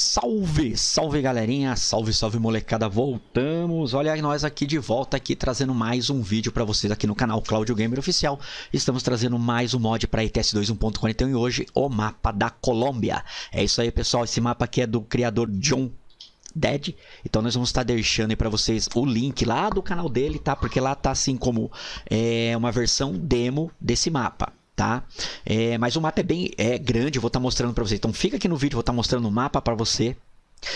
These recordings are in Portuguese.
Salve, salve galerinha, salve, salve molecada, voltamos, olha nós aqui de volta aqui trazendo mais um vídeo para vocês aqui no canal Cláudio Gamer Oficial, estamos trazendo mais um mod para ETS 2 1.41 e hoje o mapa da Colômbia, é isso aí pessoal, esse mapa aqui é do criador John Dead. Então nós vamos estar tá deixando aí para vocês o link lá do canal dele, tá? Porque lá tá assim como é, uma versão demo desse mapa tá? É, mas o mapa é bem é grande, eu vou estar tá mostrando para você. Então fica aqui no vídeo, vou estar tá mostrando o mapa para você.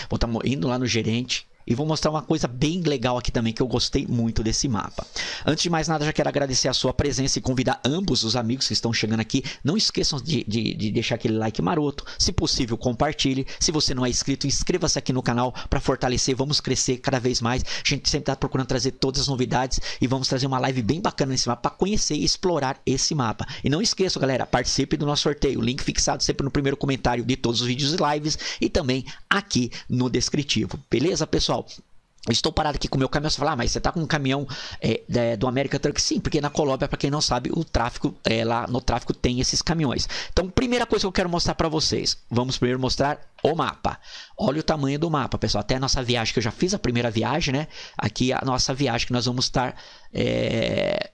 Vou estar tá indo lá no gerente, e vou mostrar uma coisa bem legal aqui também que eu gostei muito desse mapa. Antes de mais nada, já quero agradecer a sua presença e convidar ambos os amigos que estão chegando aqui. Não esqueçam de, de, de deixar aquele like maroto. Se possível, compartilhe. Se você não é inscrito, inscreva-se aqui no canal para fortalecer. Vamos crescer cada vez mais. A gente sempre está procurando trazer todas as novidades e vamos trazer uma live bem bacana nesse mapa para conhecer e explorar esse mapa. E não esqueça, galera, participe do nosso sorteio. Link fixado sempre no primeiro comentário de todos os vídeos e lives e também aqui no descritivo. Beleza, pessoal? pessoal, Estou parado aqui com o meu caminhão. Você fala, ah, mas você está com um caminhão é, é, do América Truck? Sim, porque na Colômbia, para quem não sabe, o tráfico é, lá no tráfico tem esses caminhões. Então, primeira coisa que eu quero mostrar para vocês, vamos primeiro mostrar o mapa. Olha o tamanho do mapa, pessoal. Até a nossa viagem que eu já fiz, a primeira viagem, né? Aqui a nossa viagem que nós vamos estar é,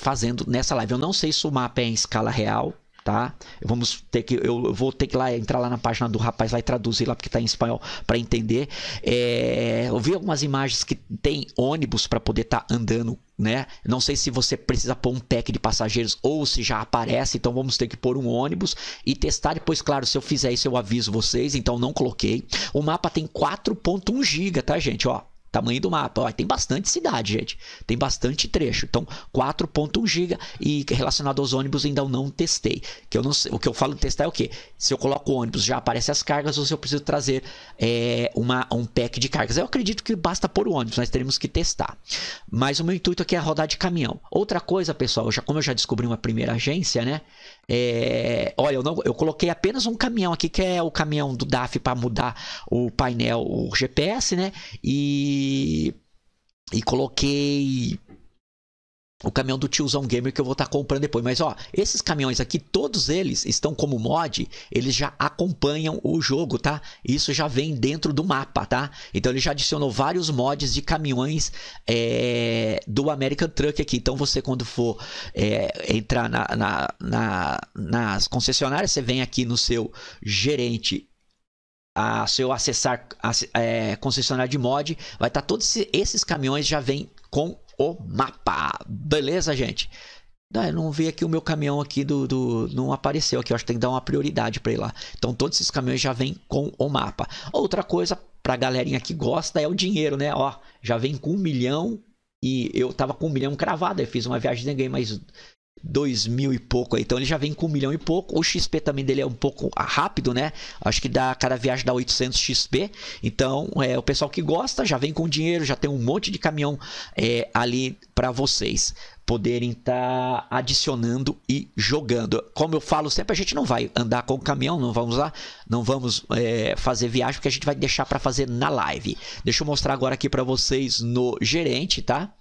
fazendo nessa live. Eu não sei se o mapa é em escala real, tá? Vamos ter que eu vou ter que lá entrar lá na página do rapaz lá e traduzir lá porque tá em espanhol para entender. É, eu vi algumas imagens que tem ônibus para poder estar tá andando né? Não sei se você precisa pôr um pack de passageiros ou se já aparece, então vamos ter que pôr um ônibus e testar depois, claro, se eu fizer isso eu aviso vocês, então não coloquei. O mapa tem 4.1 GB, tá, gente, ó tamanho do mapa. tem bastante cidade, gente. Tem bastante trecho. Então, 4.1 GB e relacionado aos ônibus ainda eu não testei. Que eu não sei, o que eu falo testar é o quê? Se eu coloco o ônibus, já aparece as cargas ou se eu preciso trazer é, uma, um pack de cargas. Eu acredito que basta por o ônibus, nós teremos que testar. Mas o meu intuito aqui é rodar de caminhão. Outra coisa, pessoal, já, como eu já descobri uma primeira agência, né? É, olha, eu, não, eu coloquei apenas um caminhão aqui, que é o caminhão do DAF para mudar o painel, o GPS, né? E, e coloquei o caminhão do tiozão gamer que eu vou estar tá comprando depois. Mas ó, esses caminhões aqui, todos eles estão como mod, eles já acompanham o jogo, tá? Isso já vem dentro do mapa, tá? Então ele já adicionou vários mods de caminhões é, do American Truck aqui. Então você quando for é, entrar na, na, na, nas concessionárias, você vem aqui no seu gerente a seu acessar a, é, concessionário de mod, vai estar tá, todos esses caminhões já vem com o mapa. Beleza, gente? Ah, não vi aqui o meu caminhão aqui do, do não apareceu aqui, eu acho que tem que dar uma prioridade para ir lá. Então todos esses caminhões já vêm com o mapa. Outra coisa para galerinha que gosta é o dinheiro, né? Ó, já vem com um milhão e eu tava com um milhão cravado, eu fiz uma viagem ninguém mais dois mil e pouco aí. Então ele já vem com um milhão e pouco. O XP também dele é um pouco rápido, né? Acho que dá, cada viagem dá 800 XP. Então é o pessoal que gosta já vem com dinheiro, já tem um monte de caminhão é, ali para vocês poderem estar tá adicionando e jogando. Como eu falo sempre, a gente não vai andar com o caminhão, não vamos lá, não vamos é, fazer viagem, porque a gente vai deixar para fazer na live. Deixa eu mostrar agora aqui para vocês no gerente, Tá?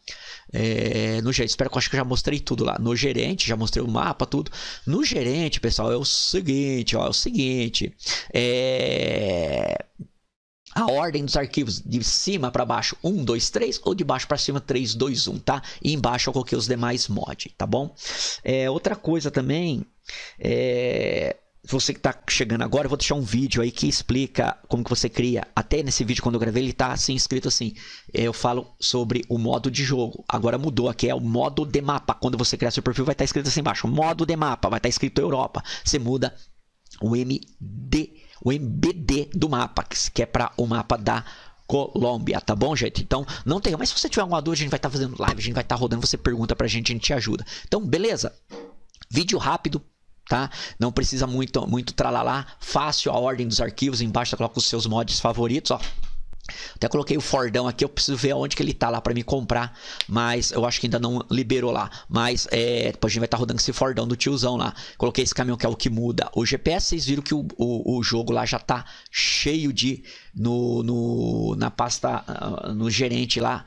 é, no gerente. Espero que eu acho que eu já mostrei tudo lá. No gerente, já mostrei o mapa, tudo. No gerente, pessoal, é o seguinte, ó, é o seguinte. É a ordem dos arquivos de cima para baixo 1, 2, 3 ou de baixo para cima 3, 2, 1, tá? E embaixo eu coloquei os demais mod, tá bom? É, outra coisa também é você que está chegando agora, eu vou deixar um vídeo aí que explica como que você cria. Até nesse vídeo, quando eu gravei, ele está assim, escrito assim. Eu falo sobre o modo de jogo. Agora mudou, aqui é o modo de mapa. Quando você criar seu perfil, vai estar tá escrito assim embaixo. Modo de mapa, vai estar tá escrito Europa. Você muda o MD, o MBD do mapa, que é para o mapa da Colômbia, tá bom, gente? Então, não tenha. Mas se você tiver alguma dúvida, a gente vai estar tá fazendo live, a gente vai estar tá rodando, você pergunta para a gente, a gente te ajuda. Então, beleza? Vídeo rápido, tá? Não precisa muito muito tralalá, fácil a ordem dos arquivos, embaixo coloca os seus mods favoritos, ó. Até coloquei o Fordão aqui, eu preciso ver onde que ele tá lá para me comprar, mas eu acho que ainda não liberou lá. Mas é, depois a gente vai estar tá rodando esse Fordão do tiozão lá. Coloquei esse caminhão que é o que muda. O GPS, vocês viram que o, o, o jogo lá já tá cheio de no, no na pasta ah, no gerente lá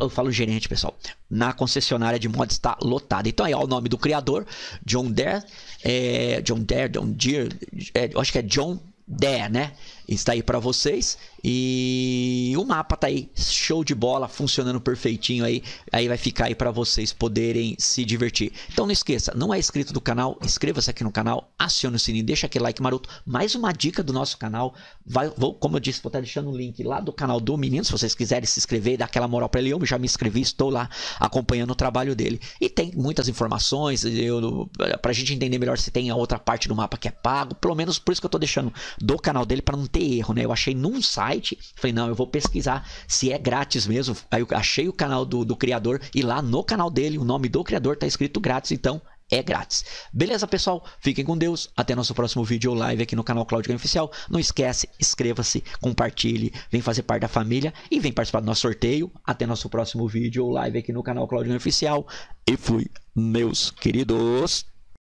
eu falo gerente, pessoal, na concessionária de mods está lotada. Então aí, ó, o nome do criador, John Dare, é, John Dare, John Deere, é, acho que é John Dare, né? está aí para vocês. E o mapa tá aí, show de bola, funcionando perfeitinho aí. Aí vai ficar aí para vocês poderem se divertir. Então não esqueça, não é inscrito do canal, inscreva-se aqui no canal, acione o sininho, deixa aquele like maroto. Mais uma dica do nosso canal. Vai, vou, como eu disse, vou estar tá deixando o link lá do canal do menino, se vocês quiserem se inscrever, dar aquela moral para ele. Eu já me inscrevi, estou lá acompanhando o trabalho dele. E tem muitas informações, eu, a gente entender melhor se tem a outra parte do mapa que é pago, pelo menos por isso que eu tô deixando do canal dele para não ter erro, né? Eu achei num site, falei, não, eu vou pesquisar se é grátis mesmo. Aí eu achei o canal do, do criador e lá no canal dele, o nome do criador tá escrito grátis, então é grátis. Beleza, pessoal? Fiquem com Deus. Até nosso próximo vídeo ou live aqui no canal Cláudio Game Oficial. Não esquece, inscreva-se, compartilhe, vem fazer parte da família e vem participar do nosso sorteio. Até nosso próximo vídeo ou live aqui no canal Cláudio Game Oficial. E fui, meus queridos.